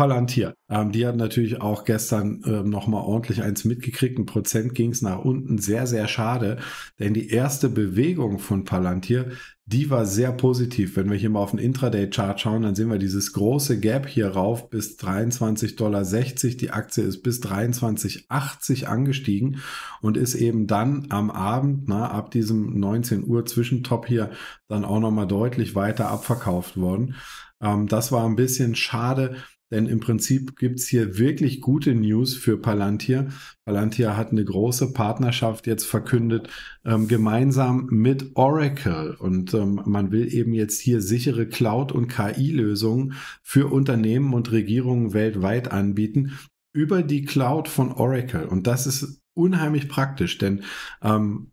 Palantir. Ähm, die hat natürlich auch gestern ähm, nochmal ordentlich eins mitgekriegt. Ein Prozent ging es nach unten. Sehr, sehr schade. Denn die erste Bewegung von Palantir, die war sehr positiv. Wenn wir hier mal auf den Intraday-Chart schauen, dann sehen wir dieses große Gap hier rauf bis 23,60 Dollar. Die Aktie ist bis 23,80 angestiegen und ist eben dann am Abend, na, ab diesem 19 Uhr Zwischentop hier, dann auch nochmal deutlich weiter abverkauft worden ähm, das war ein bisschen schade. Denn im Prinzip gibt es hier wirklich gute News für Palantir. Palantir hat eine große Partnerschaft jetzt verkündet, ähm, gemeinsam mit Oracle. Und ähm, man will eben jetzt hier sichere Cloud- und KI-Lösungen für Unternehmen und Regierungen weltweit anbieten über die Cloud von Oracle. Und das ist unheimlich praktisch, denn ähm,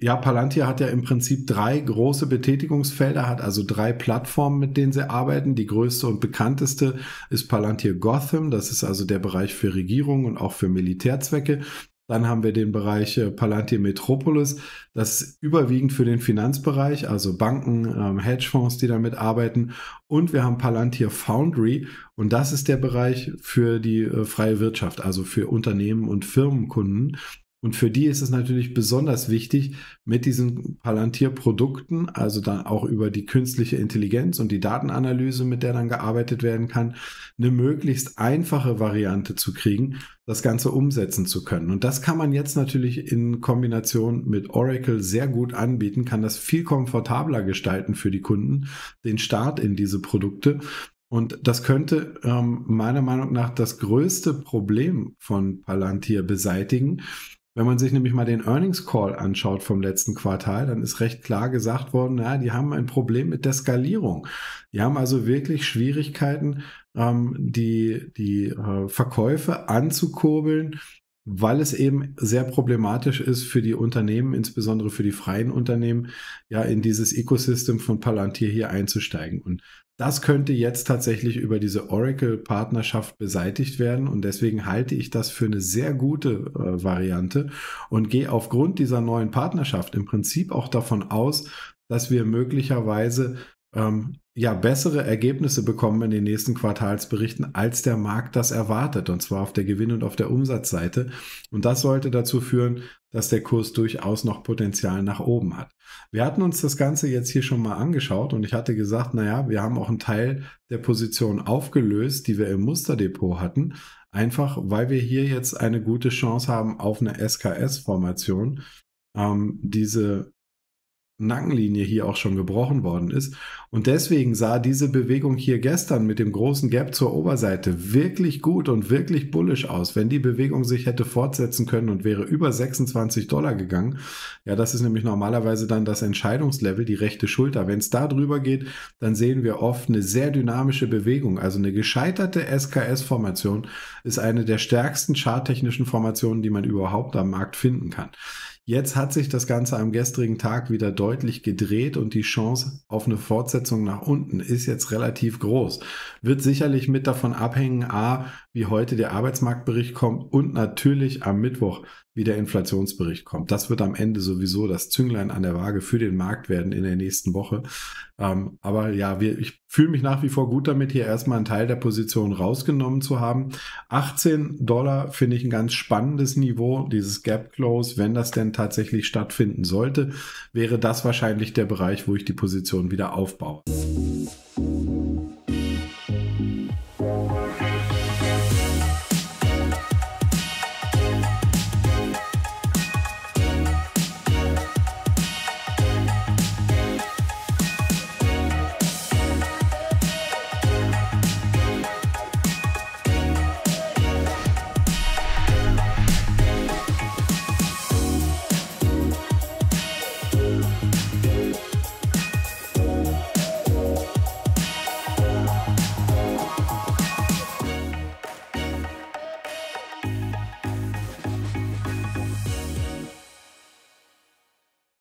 ja, Palantir hat ja im Prinzip drei große Betätigungsfelder, hat also drei Plattformen, mit denen sie arbeiten. Die größte und bekannteste ist Palantir Gotham. Das ist also der Bereich für Regierung und auch für Militärzwecke. Dann haben wir den Bereich äh, Palantir Metropolis, das ist überwiegend für den Finanzbereich, also Banken, ähm, Hedgefonds, die damit arbeiten. Und wir haben Palantir Foundry und das ist der Bereich für die äh, freie Wirtschaft, also für Unternehmen und Firmenkunden. Und für die ist es natürlich besonders wichtig, mit diesen Palantir-Produkten, also dann auch über die künstliche Intelligenz und die Datenanalyse, mit der dann gearbeitet werden kann, eine möglichst einfache Variante zu kriegen, das Ganze umsetzen zu können. Und das kann man jetzt natürlich in Kombination mit Oracle sehr gut anbieten, kann das viel komfortabler gestalten für die Kunden, den Start in diese Produkte. Und das könnte ähm, meiner Meinung nach das größte Problem von Palantir beseitigen, wenn man sich nämlich mal den Earnings Call anschaut vom letzten Quartal, dann ist recht klar gesagt worden, ja, die haben ein Problem mit der Skalierung. Die haben also wirklich Schwierigkeiten, ähm, die, die äh, Verkäufe anzukurbeln weil es eben sehr problematisch ist für die Unternehmen, insbesondere für die freien Unternehmen, ja, in dieses Ecosystem von Palantir hier einzusteigen. Und das könnte jetzt tatsächlich über diese Oracle-Partnerschaft beseitigt werden und deswegen halte ich das für eine sehr gute äh, Variante und gehe aufgrund dieser neuen Partnerschaft im Prinzip auch davon aus, dass wir möglicherweise ähm, ja bessere Ergebnisse bekommen in den nächsten Quartalsberichten, als der Markt das erwartet, und zwar auf der Gewinn- und auf der Umsatzseite. Und das sollte dazu führen, dass der Kurs durchaus noch Potenzial nach oben hat. Wir hatten uns das Ganze jetzt hier schon mal angeschaut und ich hatte gesagt, naja, wir haben auch einen Teil der Position aufgelöst, die wir im Musterdepot hatten, einfach weil wir hier jetzt eine gute Chance haben auf eine SKS-Formation. Ähm, diese Nackenlinie hier auch schon gebrochen worden ist. Und deswegen sah diese Bewegung hier gestern mit dem großen Gap zur Oberseite wirklich gut und wirklich bullisch aus. Wenn die Bewegung sich hätte fortsetzen können und wäre über 26 Dollar gegangen, ja, das ist nämlich normalerweise dann das Entscheidungslevel, die rechte Schulter. Wenn es da drüber geht, dann sehen wir oft eine sehr dynamische Bewegung. Also eine gescheiterte SKS-Formation ist eine der stärksten charttechnischen Formationen, die man überhaupt am Markt finden kann. Jetzt hat sich das Ganze am gestrigen Tag wieder deutlich gedreht und die Chance auf eine Fortsetzung nach unten ist jetzt relativ groß. Wird sicherlich mit davon abhängen, a, wie heute der Arbeitsmarktbericht kommt und natürlich am Mittwoch, wie der Inflationsbericht kommt. Das wird am Ende sowieso das Zünglein an der Waage für den Markt werden in der nächsten Woche. Ähm, aber ja, wir, ich fühle mich nach wie vor gut damit, hier erstmal einen Teil der Position rausgenommen zu haben. 18 Dollar finde ich ein ganz spannendes Niveau. Dieses Gap Close, wenn das denn tatsächlich stattfinden sollte, wäre das wahrscheinlich der Bereich, wo ich die Position wieder aufbaue.